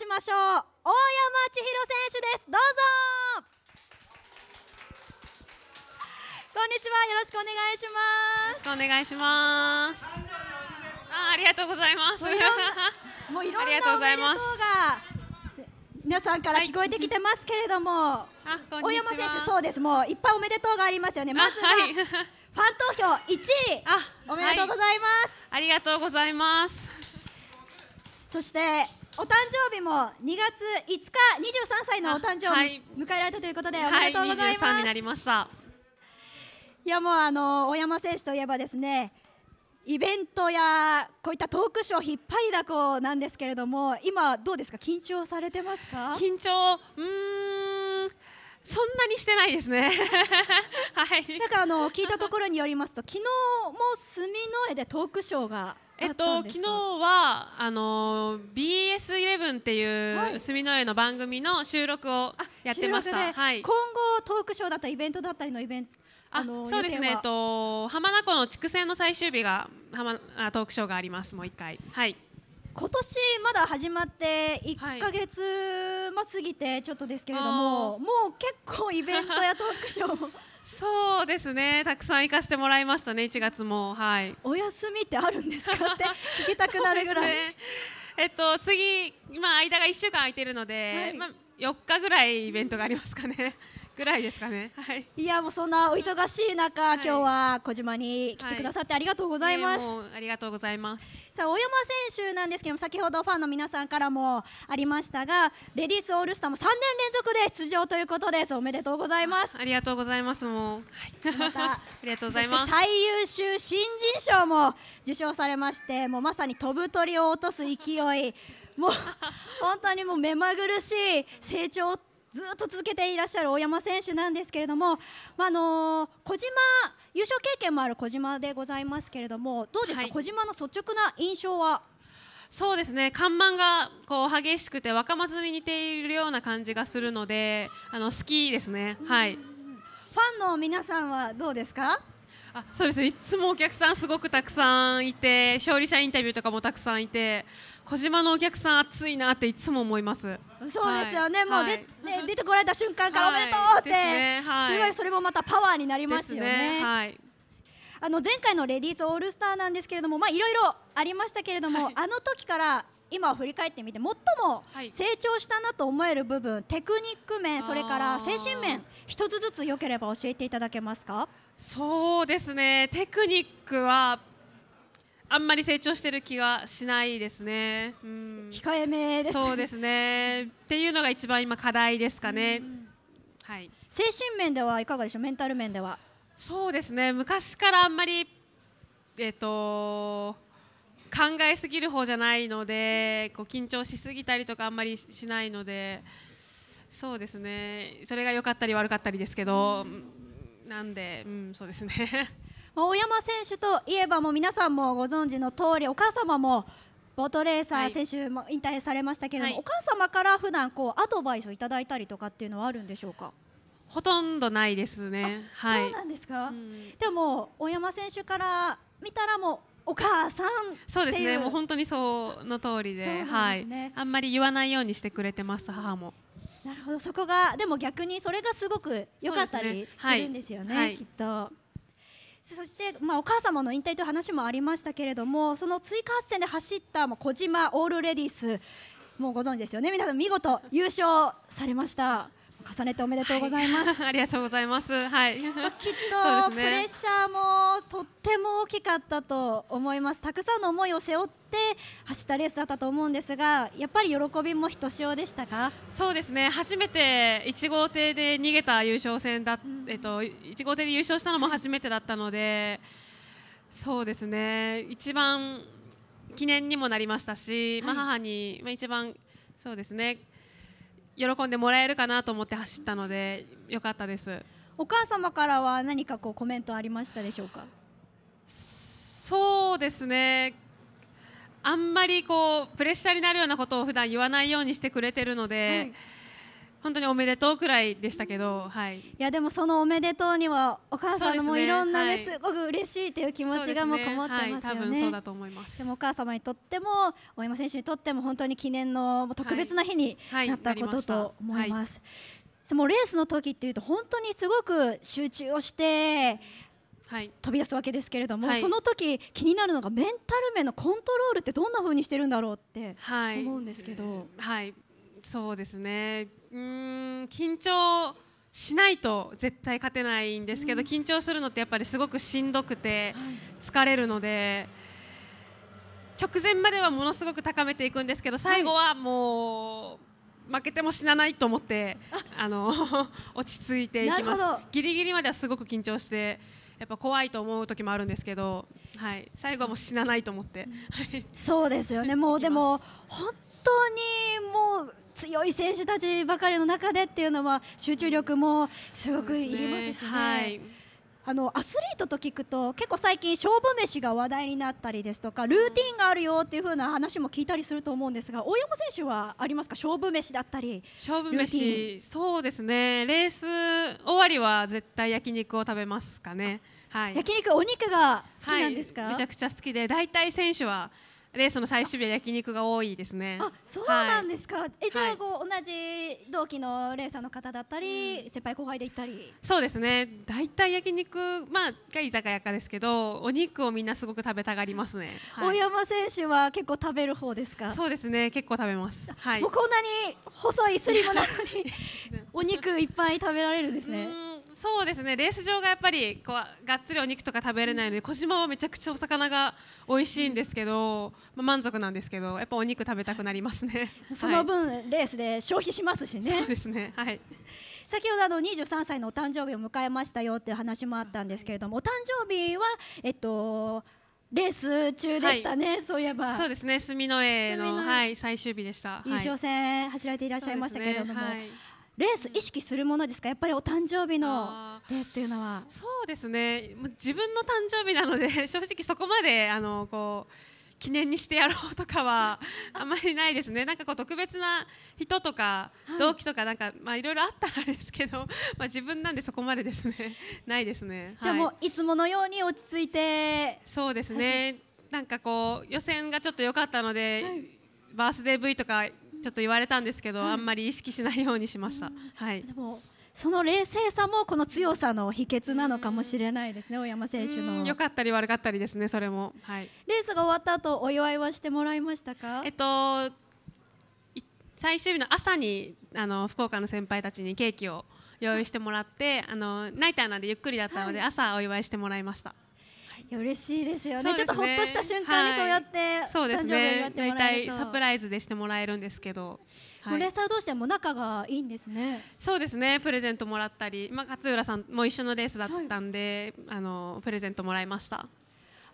しましょう大山千尋選手ですどうぞこんにちはよろしくお願いしますよろしくお願いしますあありがとうございますもういろんなおめでとうが皆さんから聞こえてきてますけれども、はい、大山選手そうですもういっぱいおめでとうがありますよねまずは、はい、ファン投票1位あおめでとうございます、はい、ありがとうございますそしてお誕生日も2月5日23歳のお誕生日迎えられたということで、おめでとうございます、はい、になりましたいやもうあの小山選手といえばですねイベントやこういったトークショー引っ張りだこなんですけれども今どうですか緊張されてますか緊張うんそんなにしてないですね。はい。なんかあの聞いたところによりますと、昨日も住之江でトークショーがえっと昨日はあの BS11 っていう、はい、住之江の番組の収録をやってました。はい。今後トークショーだったイベントだったりのイベントあのそうですね。えっと浜名湖の筑前の最終日が浜あトークショーがあります。もう一回。はい。今年まだ始まって1か月、も過ぎてちょっとですけれども、はい、もう結構イベントやトークショーそうですねたくさん行かしてもらいましたね1月もはいお休みってあるんですかって 聞きたくなるぐらい、ね、えっと次今間が1週間空いてるので、はい、まあ4日ぐらいイベントがありますかねぐらいですかね。はい。いやもうそんなお忙しい中、はい、今日は小島に来てくださってありがとうございます。はいえー、ありがとうございます。さあ大山選手なんですけども、先ほどファンの皆さんからもありましたが、レディースオールスターも3年連続で出場ということです。おめでとうございます。ありがとうございます。もう。はい、また ありがとうございます。最優秀新人賞も受賞されまして、もうまさに飛ぶ鳥を落とす勢い。もう本当にもう目まぐるしい成長ずっと続けていらっしゃる大山選手なんですけれども、まあ、あの小島優勝経験もある小島でございますけれどもどうですか、はい、小島の率直な印象はそうですね看板がこう激しくて若松に似ているような感じがするのであの好きですね。はいファンの皆さんはどうですかあそうですねいつもお客さんすごくたくさんいて勝利者インタビューとかもたくさんいて小島のお客さん熱いなっていつも思いますそうですよね、はい、もうで、はい、ね、出てこられた瞬間からおめでとうって、はい、すごいそれもまたパワーになりますよね。ねはいあの前回のレディースオールスターなんですけれども、まあいろいろありましたけれども、あの時から今振り返ってみて最も成長したなと思える部分、はい、テクニック面それから精神面一つずつ良ければ教えていただけますかそうですねテクニックはあんまり成長してる気がしないですね。うん、控えめです、そうですね。っていうのが一番今課題ですかね。はい。精神面ではいかがでしょう。メンタル面では。そうですね。昔からあんまりえっ、ー、と考えすぎる方じゃないのでこう緊張しすぎたりとかあんまりしないのでそうですねそれが良かったり悪かったりですけど、うん、なんで、うん、そうですね 大山選手といえばもう皆さんもご存知の通りお母様もボートレーサー選手も引退されましたけれども、はい、お母様から普段こうアドバイスをいただいたりとかっていうのはあるんでしょうかほとんどないですね。はい、そうなんですか、うん、でも大山選手から見たらもうお母さんそうですねもう本当にその通りで、ね、はい、あんまり言わないようにしてくれてます母も。なるほどそこがでも逆にそれがすごく良かったりするんですよね、ねはい、きっと。そして、まあ、お母様の引退という話もありましたけれどもその追加発戦で走った小島オールレディースもうご存知ですよね皆さん見事優勝されました。重ねておめでとうございます、はい、ありがとうございますはいきっと、プレッシャーもとっても大きかったと思いますたくさんの思いを背負って走ったレースだったと思うんですがやっぱり喜びもひとしおでしたかそうですね初めて1号艇で逃げた優勝戦だ、うん、えっと1号艇で優勝したのも初めてだったのでそうですね一番記念にもなりましたし、はい、ま母に、まあ、一番そうですね喜んでもらえるかなと思って走ったのでよかったですお母様からは何かこうコメントありましたでしょうかそうですねあんまりこうプレッシャーになるようなことを普段言わないようにしてくれてるので、はい本当におめでとうくらいでしたけど、はい、いやでもそのおめでとうにはお母さんのもいろんなね、すごく嬉しいという気持ちがもうこもってますよね、ねはい、多分そうだと思いますでもお母様にとっても大山選手にとっても本当に記念の特別な日になったことと思います、でもレースの時っていうと本当にすごく集中をしてはい、飛び出すわけですけれども、はい、その時気になるのがメンタル面のコントロールってどんなふうにしてるんだろうって思うんですけど、はい、はい、そうですねうん緊張しないと絶対勝てないんですけど、うん、緊張するのってやっぱりすごくしんどくて疲れるので、はい、直前まではものすごく高めていくんですけど最後はもう。負けても死なないと思ってあの 落ち着いていきますギリギリまではすごく緊張してやっぱ怖いと思う時もあるんですけど、はい、最後はもう死なないと思って、そうですよねもうでも本当にもう強い選手たちばかりの中でっていうのは集中力もすごくいりますし、ねね、はい、あのアスリートと聞くと結構最近勝負飯が話題になったりですとかルーティンがあるよっていう風な話も聞いたりすると思うんですが大山選手はありますか勝負飯だったり勝負飯そうですねレース終わりは絶対焼肉を食べますかねはい焼肉お肉が好きなんですか、はい、めちゃくちゃ好きで大体選手はでその最終日は焼肉が多いですね。あ、そうなんですか。はい、えじゃあこう、はい、同じ同期のレーサーの方だったり、うん、先輩後輩で行ったり。そうですね。大体焼肉まあが居酒屋かですけど、お肉をみんなすごく食べたがりますね。はい、大山選手は結構食べる方ですか。そうですね。結構食べます。はい。もうこんなに細いスリムなのに お肉いっぱい食べられるんですね。そうですねレース場がやっぱりこうがっつりお肉とか食べれないので小島はめちゃくちゃお魚が美味しいんですけど、まあ、満足なんですけどやっぱお肉食べたくなりますね その分、レースで消費しますしねそうですねはい先ほどあの23歳のお誕生日を迎えましたよっていう話もあったんですけれどもお誕生日はえっとレース中でしたね、はい、そういえばそうですね住之江のはい、最終日でした優勝戦、走られていらっしゃいましたけれども、ねはい、レース意識するものですか、やっぱりお誕生日のレースというのは。そうですね自分の誕生日なので 正直そこまであのこう記念にしてやろうとかは あまりないですね、なんかこう特別な人とか同期とかなんか、まあ、いろいろあったらですけど、まあ、自分なんでそこまでですね、ないですね。じゃもう、い、つものように落ち着いてそうですね、なんかこう予選がちょっと良かったので、バースデー V とかちょっと言われたんですけど、はい、あんまり意識しないようにしました。はい、でもその冷静さもこの強さの秘訣なのかもしれないですね、大山選手の。良かったり悪かったりですね、それも。はい、レースが終わった後お祝いはしてもらいましたか、えっと、最終日の朝にあの福岡の先輩たちにケーキを用意してもらって、あのナイターなんでゆっくりだったので、朝お祝いしてもらいました。や嬉しいですよね、ね、ちょっとほっとした瞬間にそうやって、はい、そうですね大体サプライズでしてもらえるんですけど、はい、レーサー同士でも仲がいいんですねそうですねプレゼントもらったり、まあ、勝浦さんも一緒のレースだったんで、はい、あのプレゼントもらいました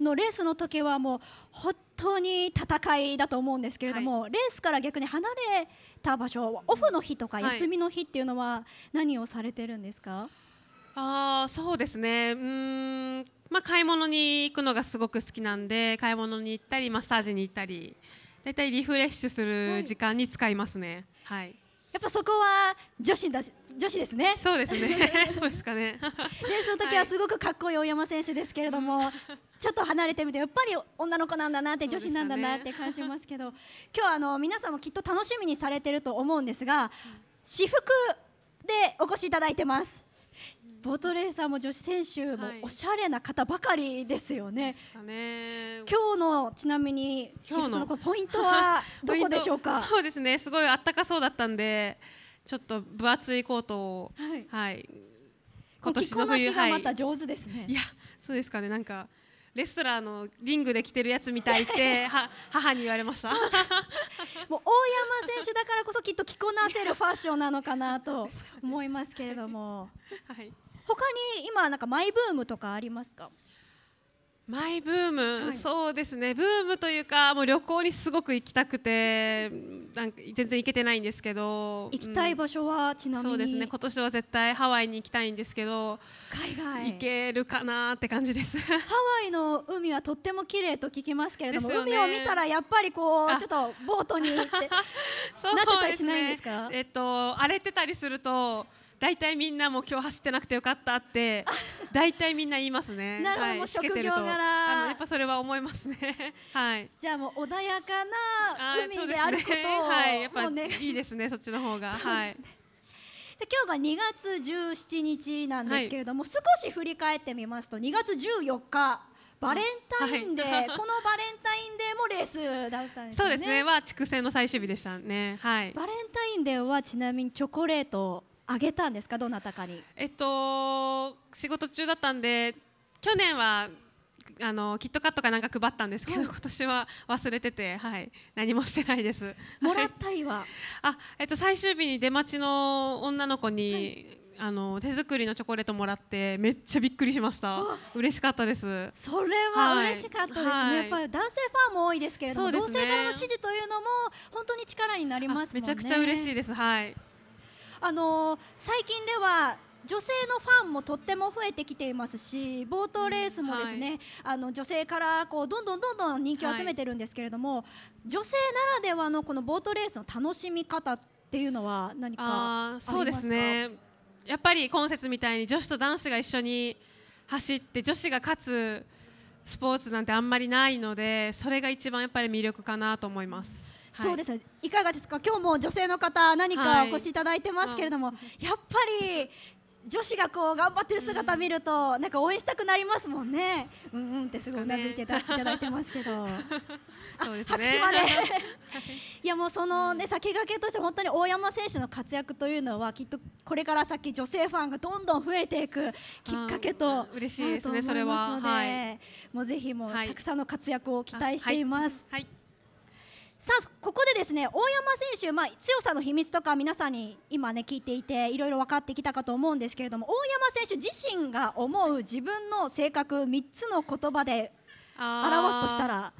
のレースの時はもう本当に戦いだと思うんですけれども、はい、レースから逆に離れた場所オフの日とか休みの日っていうのは何をされてるんですか、あそうですねうんまあ買い物に行くのがすごく好きなんで買い物に行ったりマッサージに行ったり大体リフレッシュする時間に使いますねはい、はい、やっぱそこは女子だ女子ですねそうですね そうですかねで その時はすごくかっこいい大山選手ですけれども、はい、ちょっと離れてみてやっぱり女の子なんだなって女子なんだなって感じますけど、ね、今日あの皆さんもきっと楽しみにされてると思うんですが私服でお越しいただいてますボートレーサーも女子選手もおしゃれな方ばかりですよね。ね今日のちなみに今日のポイントは どこでしょうかそうですねすごいあったかそうだったんでちょっと分厚いコートを、はい、はい、今年の冬はまた上手ですね。い、やそうですかねなんかレストランのリングで着てるやつみたいって 母に言われました もう大山選手だからこそきっと着こなせるファッションなのかなと思いますけれども。はい他に今なんかマイブームとかありますかマイブーム、はい、そうですねブームというかもう旅行にすごく行きたくてなんか全然行けてないんですけど行きたい場所は、ちなみにそうですね今年は絶対ハワイに行きたいんですけど海外行けるかなって感じです ハワイの海はとっても綺麗と聞きますけれども、ね、海を見たらやっぱりこうちょっとボートに行って なってたりしないんですか、ね、えっと、荒れてたりすると大体みんなも今日走ってなくてよかったって大体みんな言いますね。なるほど、はい、職業柄あのやっぱそれは思いますね。はい。じゃあもう穏やかな海であることを、ね、はい、やっぱ、ね、いいですねそっちの方が、ね、はい。で今日が2月17日なんですけれども、はい、少し振り返ってみますと2月14日バレンタインデー、はい、このバレンタインデーもレースだったんですね。そうですね。は地区の最終日でしたね。はい。バレンタインデーはちなみにチョコレートあげたんですかどなたかにえっと仕事中だったんで去年はあのキットカットかなんか配ったんですけど、今年は忘れてて、はい、何もしてないです。もらったりは、あ、えっと最終日に出待ちの女の子に、はい、あの手作りのチョコレートもらってめっちゃびっくりしました。嬉しかったです。それは嬉しかったですね。はい、やっぱり男性ファンも多いですけれども、ね、同性からの支持というのも本当に力になります、ね、めちゃくちゃ嬉しいです。はい。あのー、最近では女性のファンもとっても増えてきていますし冒頭レースもですね、うんはい、あの女性からこうどんどんどんどん人気を集めてるんですけれども、はい、女性ならではのこのボートレースの楽しみ方っていうのは何かそうですねやっぱり今節みたいに女子と男子が一緒に走って女子が勝つスポーツなんてあんまりないのでそれが一番やっぱり魅力かなと思います。そうですいかがですか今日も女性の方何かお越しいただいてますけれども、やっぱり女子がこう頑張ってる姿見ると、なんか応援したくなりますもんね。うんうんってすごいうなずいていただいてますけど。そうですね、まで いやもうそのね先駆けとして本当に大山選手の活躍というのはきっとこれから先女性ファンがどんどん増えていくきっかけと嬉しいですねそれは、はい、もうぜひもうたくさんの活躍を期待しています。はい、はいさあここでですね大山選手、まあ、強さの秘密とか皆さんに今ね聞いていていろいろ分かってきたかと思うんですけれども大山選手自身が思う自分の性格3つの言葉で表すとしたら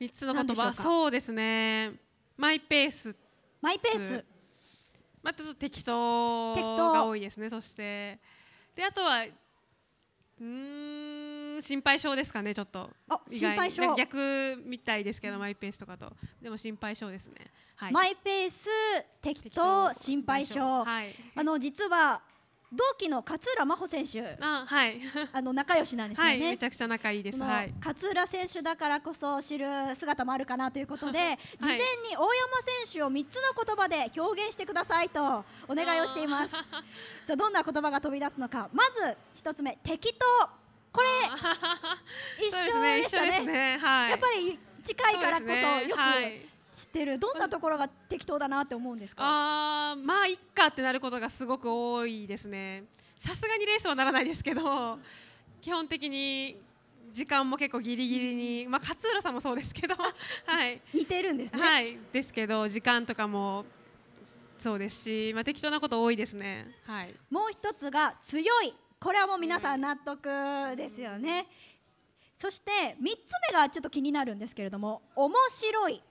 3つの言葉そうですねマイペースマイペースまあちょっと適当が多いですねそしてであとはうん心配性ですかねちょっとあ心配性逆みたいですけどマイペースとかとでも心配性ですね、はい、マイペース適当心配性、はい、あの実は同期の勝浦真帆選手あ、はい、あの仲良しなんですよね、はい、めちゃくちゃ仲いいです、はい、勝浦選手だからこそ知る姿もあるかなということで、はい、事前に大山選手を3つの言葉で表現してくださいとお願いをしています さあどんな言葉が飛び出すのかまず1つ目適当これ一緒でしたね、ね、はい、やっぱり近いからこそよく知ってる、どんなところが適当だなって思うんですかあまあいっかってなることがすごく多いですねさすがにレースはならないですけど基本的に時間も結構ギリギリに、まあ、勝浦さんもそうですけど、はい、似てるんですね、はい、ですけど時間とかもそうですし、まあ、適当なこと多いですね、はい、もう一つが強いこれはもう皆さん納得ですよね。そして3つ目がちょっと気になるんですけれども面白い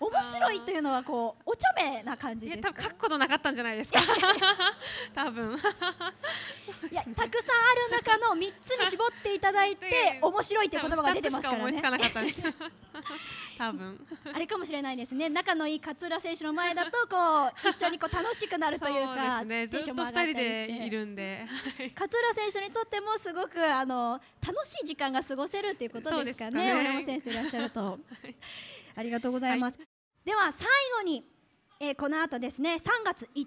面白いというのはこうお茶目な感じですか、いや多分書くことなかったんじゃないですか 多分いやたくさんある中の三つに絞っていただいて 面白いという言葉が出てますからね思いつかなかったです 多分あれかもしれないですね仲のいい勝浦選手の前だとこう一緒にこう楽しくなるというかそうですねずっと2人でいるんで勝浦選手にとってもすごくあの楽しい時間が過ごせるということですかね。そうでね選手でいらっしゃると、はい、ありがとうございます。はいでは最後に、えー、この後ですね3月5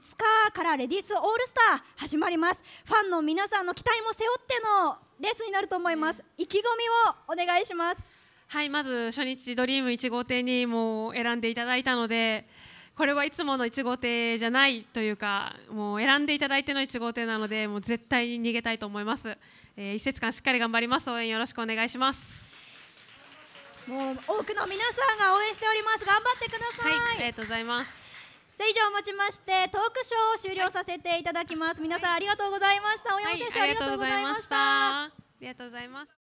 日からレディースオールスター始まりますファンの皆さんの期待も背負ってのレースになると思います、ね、意気込みをお願いしますはいまず初日ドリーム1号艇にも選んでいただいたのでこれはいつもの1号艇じゃないというかもう選んでいただいての1号艇なのでもう絶対に逃げたいと思います、えー、一節間しっかり頑張ります応援よろしくお願いしますもう多くの皆さんが応援しております頑張ってください、はい、ありがとうございます以上をもちましてトークショーを終了させていただきます、はい、皆さんありがとうございました、山はい、ありがとうございましたありがとうございます